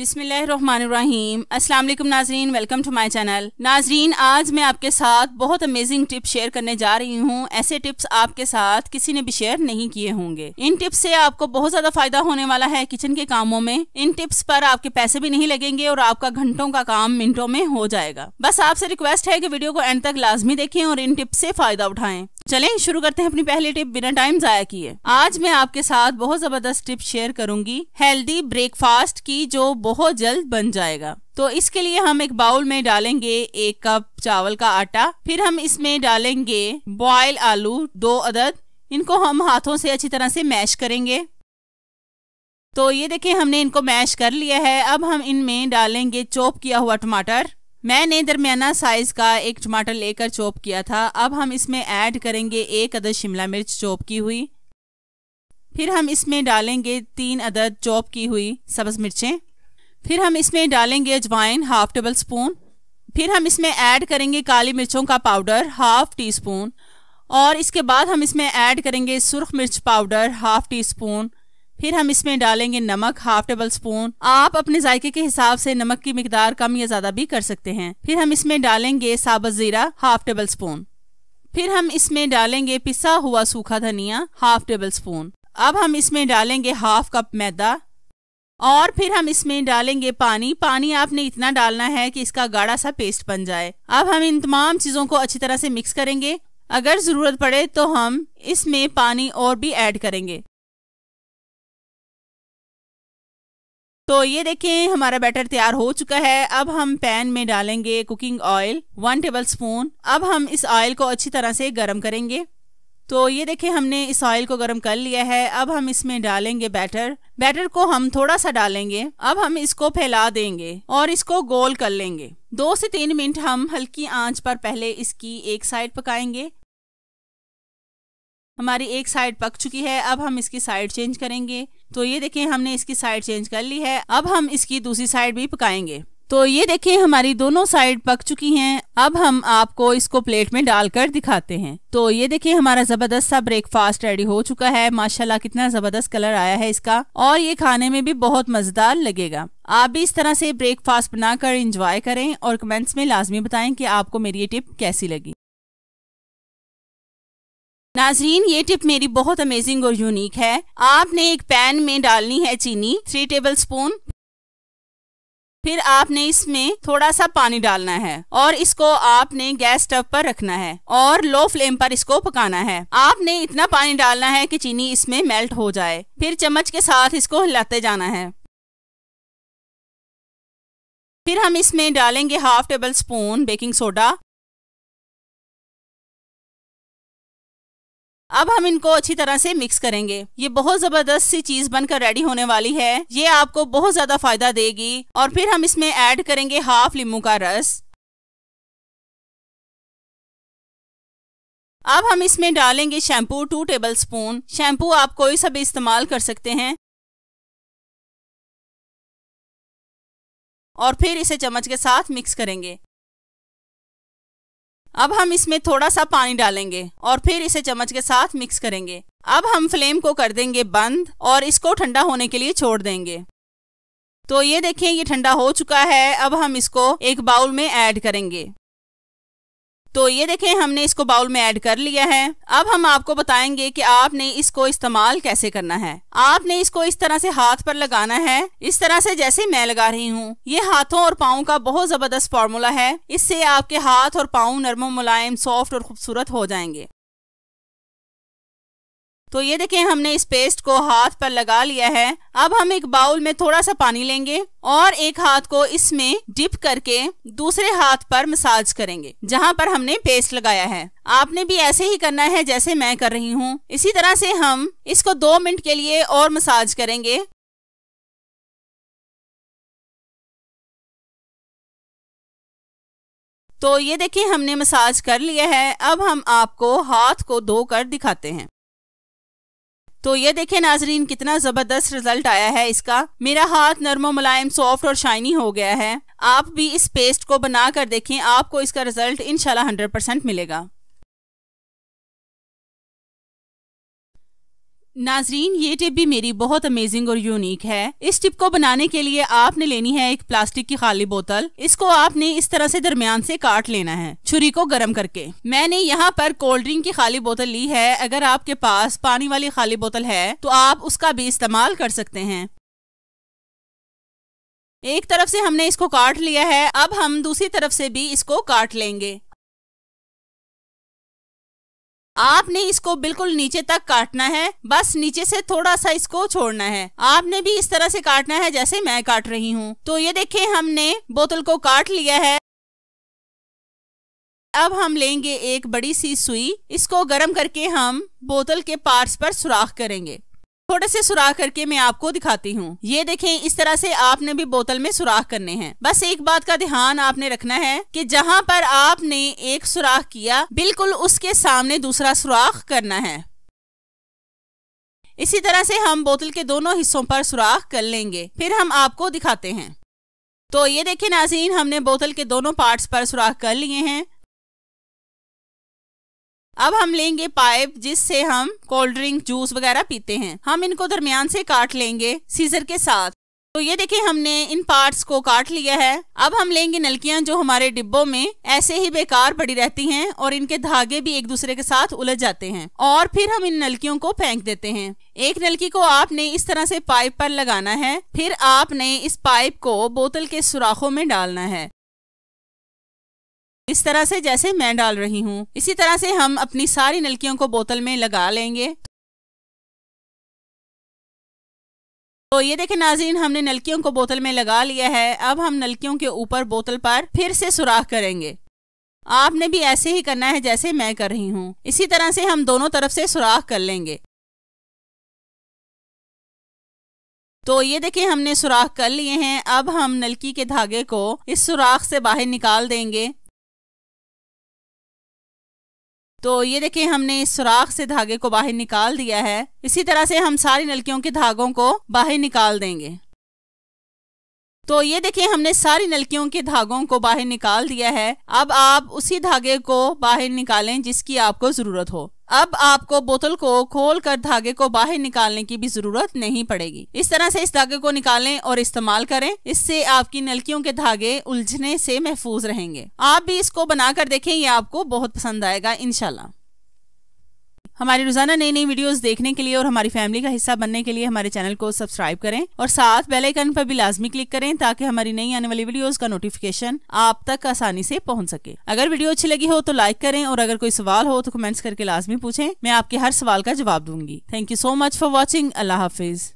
बिस्मिल्लाहिर्रहमानिर्रहीम अस्सलाम वालेकुम नाजरीन वेलकम टू माय चैनल नाजरीन आज मैं आपके साथ बहुत अमेजिंग टिप्स शेयर करने जा रही हूँ ऐसे टिप्स आपके साथ किसी ने भी शेयर नहीं किए होंगे इन टिप्स से आपको बहुत ज्यादा फायदा होने वाला है किचन के कामों में इन टिप्स पर आपके पैसे भी नहीं लगेंगे और आपका घंटों का काम मिनटों में हो जाएगा बस आपसे रिक्वेस्ट है की वीडियो को एंड तक लाजमी देखें और इन टिप्स से फायदा उठाएं चले शुरू करते हैं अपनी पहली टिप बिना टाइम जाया किए आज मैं आपके साथ बहुत जबरदस्त टिप शेयर करूंगी हेल्दी ब्रेकफास्ट की जो बहुत जल्द बन जाएगा तो इसके लिए हम एक बाउल में डालेंगे एक कप चावल का आटा फिर हम इसमें डालेंगे बॉयल आलू दो अदद इनको हम हाथों से अच्छी तरह से मैश करेंगे तो ये देखें हमने इनको मैश कर लिया है अब हम इनमें डालेंगे चॉप किया हुआ टमाटर मैंने दरमियाना साइज़ का एक टमाटर लेकर चॉप किया था अब हम इसमें ऐड करेंगे एक अदद शिमला मिर्च चॉप की हुई फिर हम इसमें डालेंगे तीन अदद चॉप की हुई सब्ज़ मिर्चें फिर हम इसमें डालेंगे अजवाइन हाफ टेबल स्पून फिर हम इसमें ऐड करेंगे काली मिर्चों का पाउडर हाफ टी स्पून और इसके बाद हम इसमें ऐड करेंगे सुरख मिर्च पाउडर हाफ टी स्पून फिर हम इसमें डालेंगे नमक हाफ टेबल स्पून आप अपने जायके के हिसाब से नमक की मकदार कम या ज्यादा भी कर सकते हैं फिर हम इसमें डालेंगे साबत जीरा हाफ टेबल स्पून फिर हम इसमें डालेंगे पिसा हुआ सूखा धनिया हाफ टेबल स्पून अब हम इसमें डालेंगे हाफ कप मैदा और फिर हम इसमें डालेंगे पानी पानी आपने इतना डालना है कि इसका गाढ़ा सा पेस्ट बन जाए अब हम इन तमाम चीज़ों को अच्छी तरह से मिक्स करेंगे अगर ज़रूरत पड़े तो हम इसमें पानी और भी ऐड करेंगे तो ये देखें हमारा बैटर तैयार हो चुका है अब हम पैन में डालेंगे cooking oil one tablespoon अब हम इस ऑयल को अच्छी तरह से गर्म करेंगे तो ये देखें हमने इस ऑयल को गर्म कर लिया है अब हम इसमें डालेंगे बैटर बैटर को हम थोड़ा सा डालेंगे अब हम इसको फैला देंगे और इसको गोल कर लेंगे दो से तीन मिनट हम हल्की आंच पर पहले इसकी एक साइड पकाएंगे हमारी एक साइड पक चुकी है अब हम इसकी साइड चेंज करेंगे तो ये देखें हमने इसकी साइड चेंज कर ली है अब हम इसकी दूसरी साइड भी पकाएंगे तो ये देखें हमारी दोनों साइड पक चुकी हैं अब हम आपको इसको प्लेट में डालकर दिखाते हैं तो ये देखें हमारा जबरदस्त सा ब्रेकफास्ट रेडी हो चुका है माशाल्लाह कितना जबरदस्त कलर आया है इसका और ये खाने में भी बहुत मजेदार लगेगा आप भी इस तरह से ब्रेकफास्ट बनाकर इंजॉय करें और कमेंट्स में लाजमी बताएं कि आपको मेरी ये टिप कैसी लगी नाजरीन ये टिप मेरी बहुत अमेजिंग और यूनिक है आपने एक पैन में डालनी है चीनी थ्री टेबल स्पून फिर आपने इसमें थोड़ा सा पानी डालना है और इसको आपने गैस स्टव पर रखना है और लो फ्लेम पर इसको पकाना है आपने इतना पानी डालना है कि चीनी इसमें मेल्ट हो जाए फिर चम्मच के साथ इसको हिलाते जाना है फिर हम इसमें डालेंगे half tablespoon baking soda अब हम इनको अच्छी तरह से मिक्स करेंगे ये बहुत जबरदस्त सी चीज बनकर रेडी होने वाली है ये आपको बहुत ज्यादा फायदा देगी और फिर हम इसमें ऐड करेंगे हाफ लीमू का रस अब हम इसमें डालेंगे shampoo two tablespoon shampoo आप कोई सा भी इस्तेमाल कर सकते हैं और फिर इसे चम्मच के साथ मिक्स करेंगे अब हम इसमें थोड़ा सा पानी डालेंगे और फिर इसे चम्मच के साथ मिक्स करेंगे अब हम फ्लेम को कर देंगे बंद और इसको ठंडा होने के लिए छोड़ देंगे तो ये देखें ये ठंडा हो चुका है अब हम इसको एक बाउल में ऐड करेंगे तो ये देखें हमने इसको बाउल में ऐड कर लिया है अब हम आपको बताएंगे कि आपने इसको इस्तेमाल कैसे करना है आपने इसको इस तरह से हाथ पर लगाना है इस तरह से जैसे मैं लगा रही हूँ ये हाथों और पाओ का बहुत जबरदस्त फार्मूला है इससे आपके हाथ और पाओ नरम मुलायम सॉफ्ट और खूबसूरत हो जाएंगे तो ये देखें हमने इस पेस्ट को हाथ पर लगा लिया है अब हम एक बाउल में थोड़ा सा पानी लेंगे और एक हाथ को इसमें डिप करके दूसरे हाथ पर मसाज करेंगे जहाँ पर हमने पेस्ट लगाया है आपने भी ऐसे ही करना है जैसे मैं कर रही हूँ इसी तरह से हम इसको दो मिनट के लिए और मसाज करेंगे तो ये देखिए हमने मसाज कर लिया है अब हम आपको हाथ को धोकर दिखाते हैं तो ये देखें नाजरीन कितना ज़बरदस्त रिजल्ट आया है इसका मेरा हाथ नरमो मुलायम सॉफ्ट और शाइनी हो गया है आप भी इस पेस्ट को बना कर देखें आपको इसका रिजल्ट इनशाला हंड्रेड परसेंट मिलेगा नाजरीन ये टिप भी मेरी बहुत अमेजिंग और यूनिक है इस टिप को बनाने के लिए आपने लेनी है एक प्लास्टिक की खाली बोतल इसको आपने इस तरह से दरमियान से काट लेना है छुरी को गर्म करके मैंने यहाँ पर कोल्ड ड्रिंक की खाली बोतल ली है अगर आपके पास पानी वाली खाली बोतल है तो आप उसका भी इस्तेमाल कर सकते हैं एक तरफ से हमने इसको काट लिया है अब हम दूसरी तरफ से भी इसको काट लेंगे आपने इसको बिल्कुल नीचे तक काटना है बस नीचे से थोड़ा सा इसको छोड़ना है आपने भी इस तरह से काटना है जैसे मैं काट रही हूँ तो ये देखिए हमने बोतल को काट लिया है अब हम लेंगे एक बड़ी सी सुई इसको गर्म करके हम बोतल के पार्ट्स पर सुराख करेंगे थोड़े से सुराख करके मैं आपको दिखाती हूँ ये देखें इस तरह से आपने भी बोतल में सुराख करने हैं बस एक बात का ध्यान आपने रखना है कि जहाँ पर आपने एक सुराख किया बिल्कुल उसके सामने दूसरा सुराख करना है इसी तरह से हम बोतल के दोनों हिस्सों पर सुराख कर लेंगे फिर हम आपको दिखाते हैं तो ये देखें नाजीन हमने बोतल के दोनों पार्ट्स पर सुराख कर लिए हैं अब हम लेंगे पाइप जिससे हम कोल्ड ड्रिंक जूस वगैरह पीते हैं हम इनको दरमियान से काट लेंगे सीजर के साथ तो ये देखिए हमने इन पार्ट्स को काट लिया है अब हम लेंगे नलकियां जो हमारे डिब्बों में ऐसे ही बेकार पड़ी रहती हैं और इनके धागे भी एक दूसरे के साथ उलझ जाते हैं और फिर हम इन नलकियों को फेंक देते हैं एक नलकी को आपने इस तरह से पाइप पर लगाना है फिर आपने इस पाइप को बोतल के सुराखों में डालना है इस तरह से जैसे मैं डाल रही हूँ इसी तरह से हम अपनी सारी नलकियों को बोतल में लगा लेंगे तो ये देखें नाजीन हमने नलकियों को बोतल में लगा लिया है अब हम नलकियों के ऊपर बोतल पर फिर से सुराख करेंगे आपने भी ऐसे ही करना है जैसे मैं कर रही हूँ इसी तरह से हम दोनों तरफ से सुराख कर लेंगे तो ये देखे हमने सुराख कर लिए हैं अब हम नलकी के धागे को इस सुराख से बाहर निकाल देंगे तो ये देखिए हमने इस सुराख से धागे को बाहर निकाल दिया है इसी तरह से हम सारी नलकियों के धागों को बाहर निकाल देंगे तो ये देखिए हमने सारी नलकियों के धागों को बाहर निकाल दिया है अब आप उसी धागे को बाहर निकालें जिसकी आपको ज़रूरत हो अब आपको बोतल को खोल कर धागे को बाहर निकालने की भी जरूरत नहीं पड़ेगी इस तरह से इस धागे को निकालें और इस्तेमाल करें इससे आपकी नलकियों के धागे उलझने से महफूज रहेंगे आप भी इसको बनाकर देखें ये आपको बहुत पसंद आएगा इनशाला हमारी रोजाना नई नई वीडियोस देखने के लिए और हमारी फैमिली का हिस्सा बनने के लिए हमारे चैनल को सब्सक्राइब करें और साथ बेल आइकन पर भी लाजमी क्लिक करें ताकि हमारी नई आने वाली वीडियोस का नोटिफिकेशन आप तक आसानी से पहुंच सके अगर वीडियो अच्छी लगी हो तो लाइक करें और अगर कोई सवाल हो तो कमेंट्स करके लाजमी पूछें मैं आपके हर सवाल का जवाब दूंगी thank you so much for watching अल्लाह हाफिज़